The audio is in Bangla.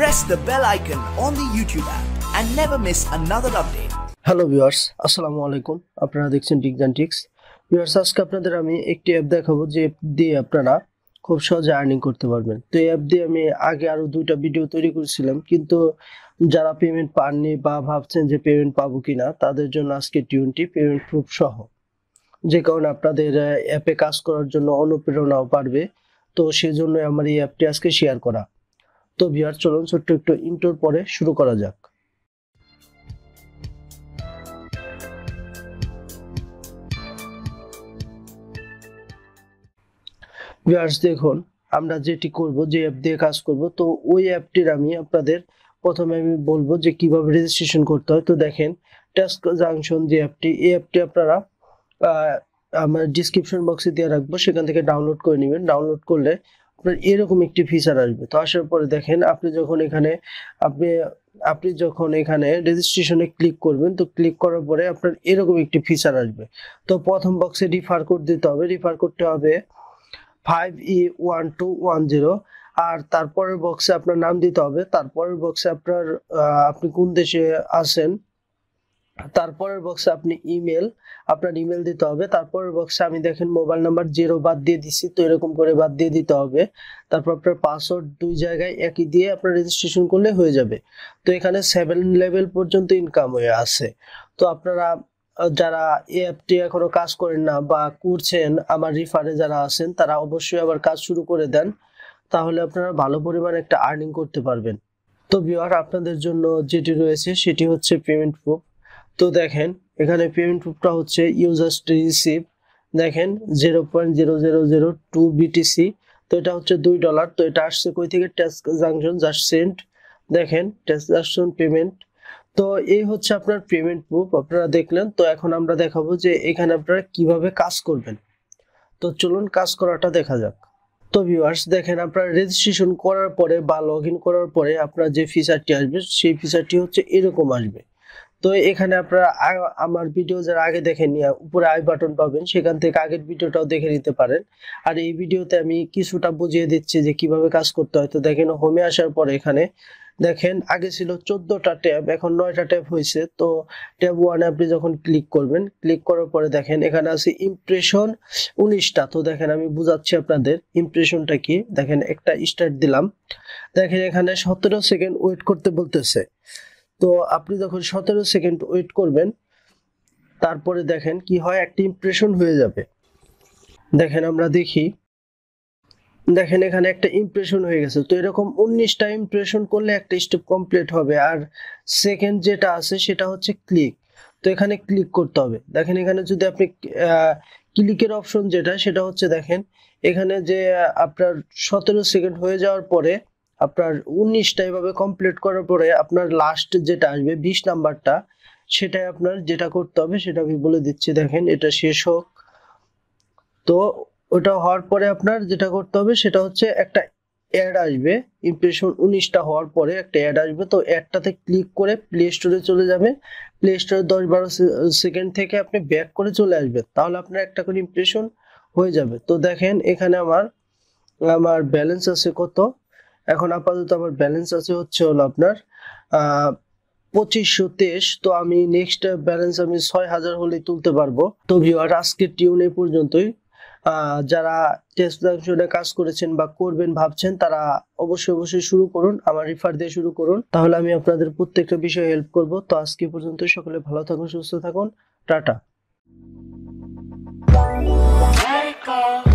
press the bell icon on the YouTube app and never miss another update. Hello viewers আসসালামু আলাইকুম আপনারা দেখছেন ডিগজান টিক্স ভিউয়ার্স আজকে আপনাদের আমি একটি অ্যাপ দেখাবো যে দিয়ে আপনারা খুব সহজে আর্নিং করতে পারবেন তো এই অ্যাপ দিয়ে আমি আগে আরও দুইটা ভিডিও তৈরি করেছিলাম কিন্তু যারা পেমেন্ট পাননি বা ভাবছেন যে পেমেন্ট পাবো কিনা তাদের জন্য আজকে টিউনটি পেমেন্ট প্রুফ সহ যে কারণে আপনাদের অ্যাপে কাজ করার জন্য অনুপ্রেরণাও বাড়বে তো সেজন্য আমার এই অ্যাপটি আজকে শেয়ার করা তো ভিউয়ার চলুন ছোট্ট একটু ইন্টোর পরে শুরু করা যাক ভিউয়ার্স দেখুন আমরা যেটি করব যে অ্যাপ দিয়ে কাজ করব তো ওই অ্যাপটির আমি আপনাদের প্রথমে আমি বলবো যে কিভাবে রেজিস্ট্রেশন করতে হয় তো দেখেন টাস্ক জাংশন যে অ্যাপটি এই অ্যাপটি আপনারা আমার ডিসক্রিপশন বক্সে দেওয়া রাখবো সেখান থেকে ডাউনলোড করে নেবেন ডাউনলোড করলে আপনার এরকম একটি ফিচার আসবে তো আসার পরে দেখেন আপনি যখন এখানে আপনি আপনি যখন এখানে রেজিস্ট্রেশনে ক্লিক করবেন তো ক্লিক করার পরে আপনার এরকম একটি ফিচার আসবে তো প্রথম বক্সে রিফার কোড দিতে হবে রিফার কোডটা হবে five E one two one zero আর তারপরের বক্সে আপনার নাম দিতে হবে তারপরের বক্সে আপনার আপনি কোন দেশে আছেন তারপরের বক্সে আপনি ইমেল আপনার ইমেল দিতে হবে তারপরের বক্সে আমি দেখেন মোবাইল নাম্বার জিরো বাদ দিয়ে দিচ্ছি তো এরকম করে বাদ দিয়ে দিতে হবে তারপর আপনার পাসওয়ার্ড দুই জায়গায় একই দিয়ে আপনার রেজিস্ট্রেশন করলে হয়ে যাবে তো এখানে সেভেন লেভেল পর্যন্ত ইনকাম হয়ে আছে তো আপনারা যারা অ্যাপটি এখনো কাজ করেন না বা করছেন আমার রিফারে যারা আছেন তারা অবশ্যই আবার কাজ শুরু করে দেন তাহলে আপনারা ভালো পরিমাণ একটা আর্নিং করতে পারবেন তো বিহার আপনাদের জন্য যেটি রয়েছে সেটি হচ্ছে পেমেন্ট প্রুফ তো দেখেন এখানে পেমেন্ট প্রুফটা হচ্ছে ইউজার্স রিসিভ দেখেন zero point zero zero zero two BTC তো এটা হচ্ছে দুই ডলার তো এটা আসছে কই থেকে ট্রানজাকশন জাস্ট সেন্ট দেখেন ট্রানজাকশন পেমেন্ট তো এই হচ্ছে আপনার পেমেন্ট প্রুফ আপনারা দেখলেন তো এখন আমরা দেখাবো যে এখানে আপনারা কিভাবে কাজ করবেন তো চলুন কাজ করাটা দেখা যাক তো ভিউয়ার্স দেখেন আপনার রেজিস্ট্রেশন করার পরে বা লগ করার পরে আপনার যে ফিচারটি আসবে সেই ফিচারটি হচ্ছে এরকম আসবে তো এখানে আপনারা আমার ভিডিও যারা আগে দেখেন উপরে আই বাটন পাবেন সেখান থেকে আগের ভিডিওটাও দেখে নিতে পারেন আর এই ভিডিওতে আমি কিছুটা বুঝিয়ে দিচ্ছি যে কিভাবে কাজ করতে হয় তো দেখেন হোমে আসার পরে এখানে দেখেন আগে ছিল চোদ্দটা ট্যাব এখন নয়টা ট্যাব হয়েছে তো ট্যাব ওয়ানে আপনি যখন ক্লিক করবেন ক্লিক করার পরে দেখেন এখানে আছে ইমপ্রেশন উনিশটা তো দেখেন আমি বুঝাচ্ছি আপনাদের ইমপ্রেশনটা কি দেখেন একটা স্টার্ট দিলাম দেখেন এখানে সতেরো সেকেন্ড ওয়েট করতে বলতেছে তো আপনি যখন সতেরো সেকেন্ড ওয়েট করবেন তারপরে দেখেন কি হয় একটি ইমপ্রেশন হয়ে যাবে দেখেন আমরা দেখি দেখেন এখানে একটা ইমপ্রেশন হয়ে গেছে তো এরকম উনিশটা ইমপ্রেশন করলে একটা স্টেপ কমপ্লিট হবে আর সেকেন্ড যেটা আছে সেটা হচ্ছে ক্লিক তো এখানে ক্লিক করতে হবে দেখেন এখানে যদি আপনি ক্লিকের অপশন যেটা সেটা হচ্ছে দেখেন এখানে যে আপনার সতেরো সেকেন্ড হয়ে যাওয়ার পরে আপনার উনিশটা এভাবে কমপ্লিট করার পরে আপনার লাস্ট যেটা আসবে বিশ নাম্বারটা সেটাই আপনার যেটা করতে হবে সেটা আমি বলে দিচ্ছি দেখেন এটা শেষ হোক তো ওটা হওয়ার পরে আপনার যেটা করতে হবে সেটা হচ্ছে একটা অ্যাড আসবে ইমপ্রেশন উনিশটা হওয়ার পরে একটা অ্যাড আসবে তো অ্যাডটাতে ক্লিক করে প্লে স্টোরে চলে যাবে প্লে স্টোরে দশ বারো সেকেন্ড থেকে আপনি ব্যাক করে চলে আসবেন তাহলে আপনার একটা করে ইমপ্রেশন হয়ে যাবে তো দেখেন এখানে আমার আমার ব্যালেন্স আছে কত এখন আপাতত আমার ব্যালেন্স আছে হচ্ছে হলো আপনার পঁচিশশো তেইশ তো আমি নেক্সট ব্যালেন্স আমি ছয় হাজার হলে তুলতে পারবো তো ভিওয়ার আজকের টিউন এ পর্যন্তই যারা টেস্ট ফাংশনে কাজ করেছেন বা করবেন ভাবছেন তারা অবশ্যই অবশ্যই শুরু করুন আমার রিফার দিয়ে শুরু করুন তাহলে আমি আপনাদের প্রত্যেকটা বিষয়ে হেল্প করব তো আজকে পর্যন্ত সকলে ভালো থাকুন সুস্থ থাকুন টাটা